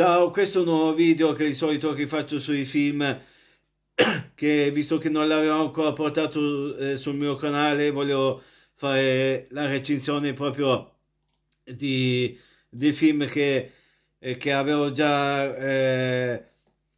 Ciao, questo è un nuovo video che di solito faccio sui film che visto che non l'avevo ancora portato eh, sul mio canale voglio fare la recensione proprio di, di film che, eh, che avevo già eh,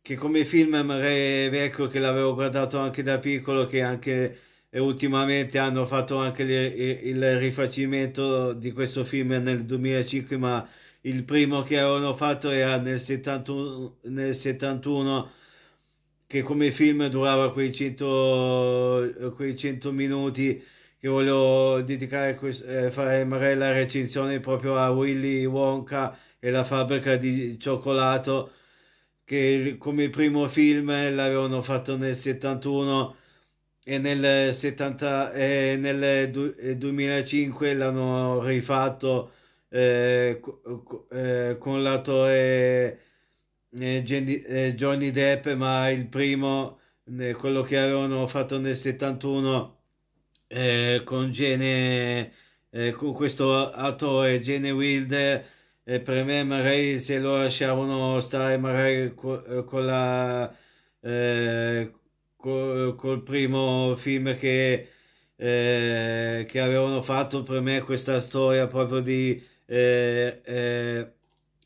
che come film re vecchio che l'avevo guardato anche da piccolo che anche eh, ultimamente hanno fatto anche il, il rifacimento di questo film nel 2005 ma il primo che avevano fatto era nel 71, nel 71 che come film durava quei 100, quei 100 minuti che voglio dedicare eh, fare magari la recensione proprio a Willy Wonka e la fabbrica di cioccolato che come primo film l'avevano fatto nel 71 e nel, 70, e nel 2005 l'hanno rifatto eh, eh, con l'attore eh, eh, Johnny Depp, ma il primo, quello che avevano fatto nel 71 con Gene, con questo attore Gene Wilder, per me magari se lo lasciavano stare magari co con la... Col, col primo film che, che avevano fatto per me questa storia proprio di eh, eh,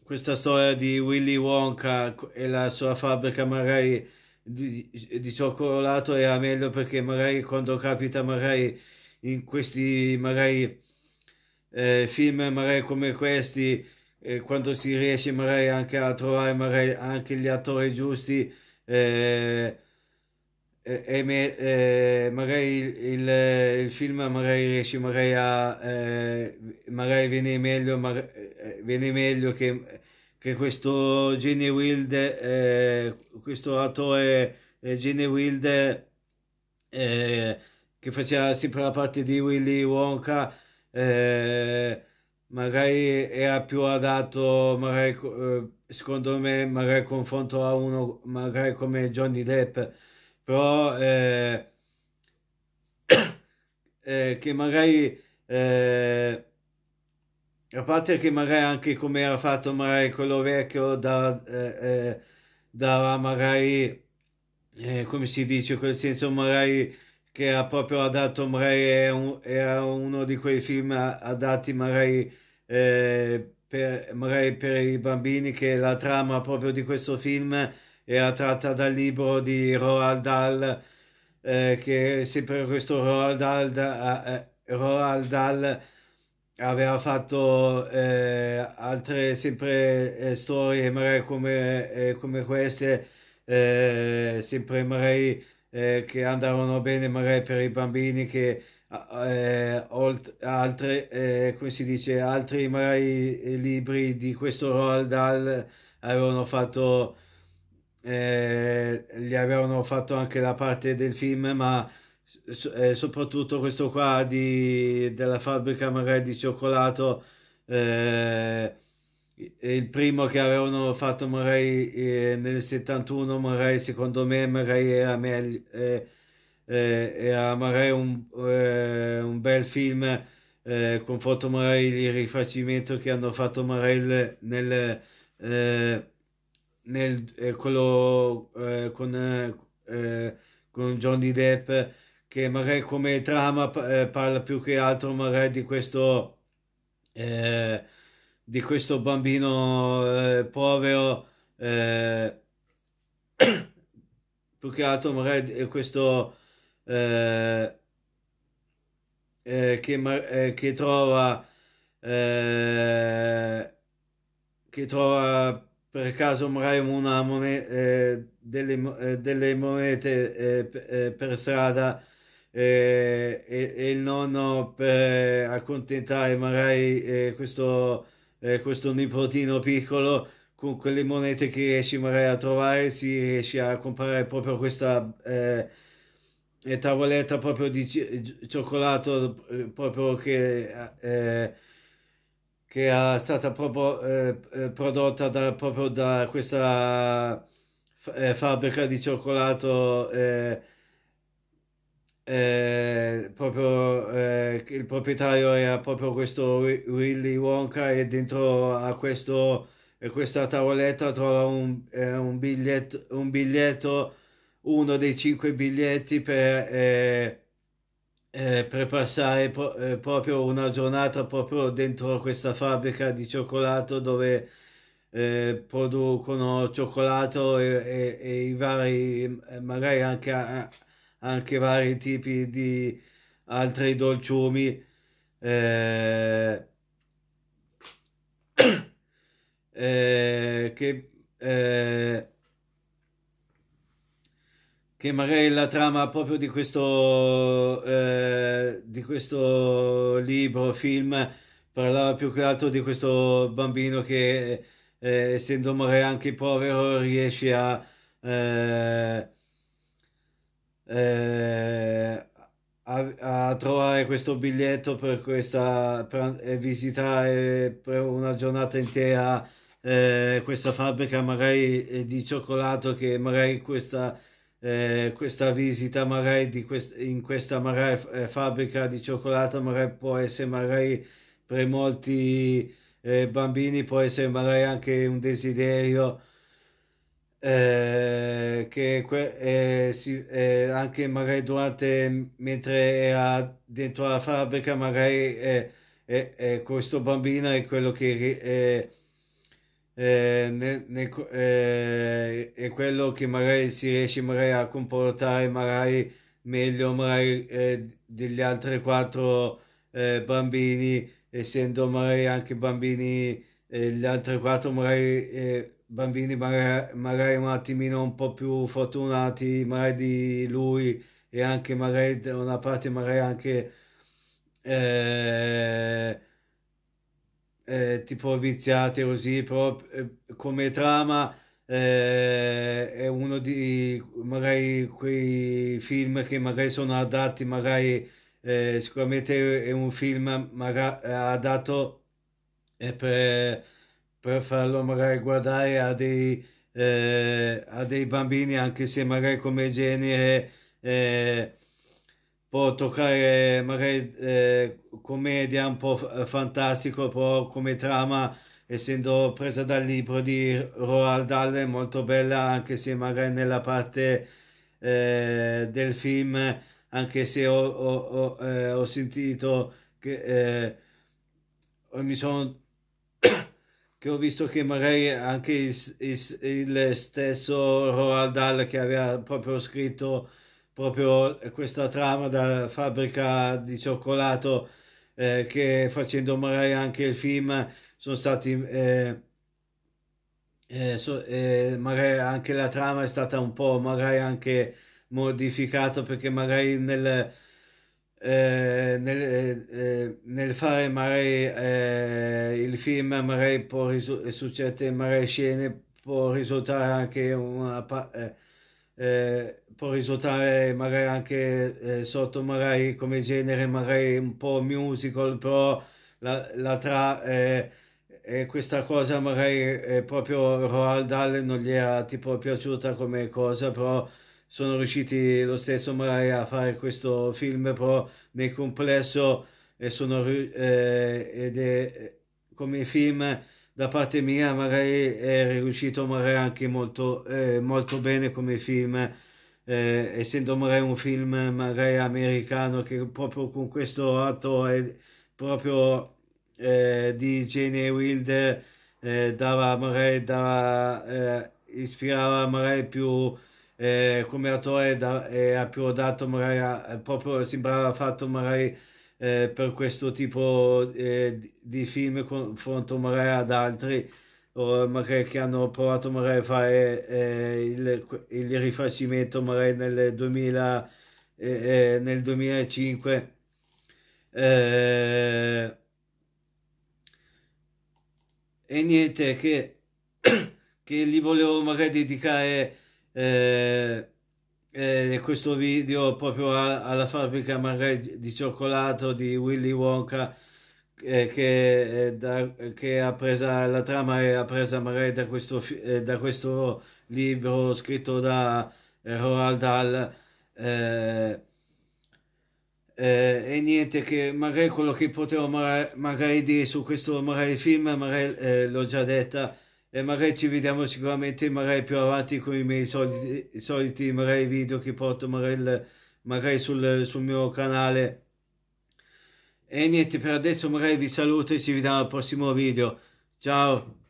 questa storia di Willy Wonka e la sua fabbrica magari di, di cioccolato era meglio perché magari quando capita magari in questi magari eh, film magari come questi eh, quando si riesce magari anche a trovare magari anche gli attori giusti eh, e, e, magari il, il, il, film magari riesci magari a eh, magari viene meglio magari, viene meglio che, che questo Gene Wild eh, questo attore eh, Gene Wild eh, che faceva sempre la parte di Willy Wonka magari era più adatto magari secondo me magari confronto a uno magari come Johnny Depp però eh, eh, che magari eh, a parte che magari anche come era fatto magari quello vecchio da, eh, eh, dava magari eh, come si dice quel senso magari che ha proprio adatto magari è uno di quei film adatti magari per, magari per i bambini che la trama proprio di questo film era tratta dal libro di Roald Dahl, eh, che sempre questo Roald Dahl, eh, eh Roald Dahl aveva fatto eh, altre sempre eh, storie magari come, eh, come queste, sempre magari che andavano bene magari per i bambini che eh, olt- altre, eh, come si dice, altri magari libri di questo Roald Dahl avevano fatto eh, gli avevano fatto anche la parte del film, ma eh, soprattutto questo qua di, della fabbrica magari di cioccolato, eh, il primo che avevano fatto magari eh, nel 71, magari secondo me magari era meglio, eh, eh, era magari un, un bel film. con foto magari il rifacimento che hanno fatto magari nel, nel nel, eh, quello eh, con, eh, eh, con Johnny Depp che magari come trama eh, parla più che altro magari di questo di questo bambino povero più che altro magari questo eh, eh, che, eh, che trova che trova per caso mai una moneta, eh, delle, eh, delle, monete eh, eh per strada eh, e, e, il nonno per accontentare magari eh, questo, questo nipotino piccolo con quelle monete che riesci magari a trovare si riesce a comprare proprio questa tavoletta proprio di cioccolato proprio che che è stata proprio eh, eh, prodotta da, proprio da questa eh, fabbrica di cioccolato eh, eh proprio eh, il proprietario era proprio questo Willy Wonka e dentro a questo a questa tavoletta trova un, un biglietto, un biglietto uno dei cinque biglietti per eh, per passare pro, eh, proprio una giornata proprio dentro questa fabbrica di cioccolato dove eh, producono cioccolato e, e, e, i vari eh, magari anche, anche vari tipi di altri dolciumi eh, che che magari la trama proprio di questo, eh, di questo libro, film, parlava più che altro di questo bambino che, eh, essendo magari anche povero, riesce a... Eh, eh a, a, trovare questo biglietto per questa per, visitare per una giornata intera eh, questa fabbrica magari eh, di cioccolato che magari questa eh, questa visita magari quest- in questa magari eh, fabbrica di cioccolato magari può essere magari per molti eh, bambini può essere magari anche un desiderio eh, che que- eh, si, eh, anche magari durante mentre era dentro la fabbrica magari questo bambino è quello che eh, ne, ne, eh, è quello che magari si riesce magari a comportare magari meglio magari, eh, degli altri quattro eh, bambini, essendo magari anche bambini, eh, gli altri quattro magari eh, bambini magari, magari un attimino un po' più fortunati magari di lui e anche magari da una parte magari anche eh, eh, tipo viziate così, però eh, come trama eh, è uno di magari quei film che magari sono adatti, magari eh, sicuramente è un film magari, eh, adatto eh, per, per, farlo magari guardare a dei, a dei bambini, anche se magari come genere può toccare magari eh, commedia un po' fantastico, però come trama, essendo presa dal libro di Roald Dahl, è molto bella, anche se magari nella parte eh, del film, anche se ho, ho, ho, eh, ho sentito che eh, mi sono... che ho visto che magari anche il, il, il stesso Roald Dahl che aveva proprio scritto proprio questa trama da fabbrica di cioccolato eh, che facendo magari anche il film sono stati eh, eh, so, eh, magari anche la trama è stata un po' magari anche modificata perché magari nel eh, nel, eh, nel, fare magari eh, il film magari può risu- succedere magari scene può risultare anche una, pa- può risultare magari anche eh, sotto magari come genere magari un po' musical però la, la tra eh, eh, questa cosa magari eh, proprio Roald Dahl non gli era tipo piaciuta come cosa però sono riusciti lo stesso magari a fare questo film però nel complesso eh, sono eh, ed è come film da parte mia magari è riuscito magari anche molto, molto bene come film eh, essendo magari un film magari americano che proprio con questo atto è proprio eh, di Jane Wilder eh, dava magari dava, eh, ispirava magari più eh, come attore da, ha più dato magari a, eh, proprio sembrava fatto magari per questo tipo di, di film confronto magari ad altri o magari che hanno provato a fare eh, il, il, rifacimento magari nel, 2000, eh, eh, nel 2005 eh, e niente che, che gli volevo magari dedicare eh, eh, questo video proprio a, alla fabbrica magari di cioccolato di Willy Wonka eh, che, eh, da, che ha presa, la trama è presa magari da questo, eh, da questo libro scritto da eh, Roald Dahl. Eh, e niente che magari quello che potevo magari, magari dire su questo magari film magari l'ho già detta e magari ci vediamo sicuramente magari più avanti con i miei soliti, soliti magari video che porto magari magari sul, sul, mio canale e niente, per adesso Murray vi saluto e ci vediamo al prossimo video. Ciao!